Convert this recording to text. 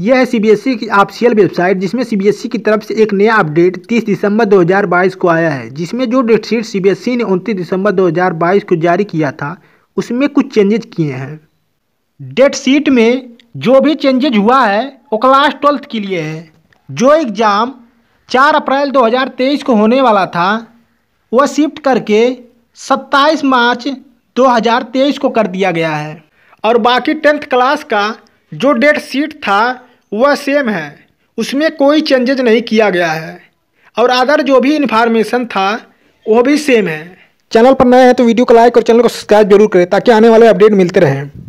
यह है CBSE e की ऑफिशियल वेबसाइट जिसमें सीबीएसई e की तरफ से एक नया अपडेट 30 दिसंबर 2022 को आया है जिसमें जो डेटशीट सीबीएसई e ने 29 दिसंबर 2022 को जारी किया था उसमें कुछ चेंजेज किए हैं डेटशीट में जो भी चेंजेज हुआ है वो क्लास ट्वेल्थ के लिए है जो एग्ज़ाम 4 अप्रैल 2023 को होने वाला था वह शिफ्ट करके 27 मार्च 2023 को कर दिया गया है और बाकी टेंथ क्लास का जो डेट शीट था वह सेम है उसमें कोई चेंजेज नहीं किया गया है और अदर जो भी इन्फॉर्मेशन था वो भी सेम है चैनल पर नए हैं तो वीडियो को लाइक और चैनल को सब्सक्राइब जरूर करें ताकि आने वाले अपडेट मिलते रहें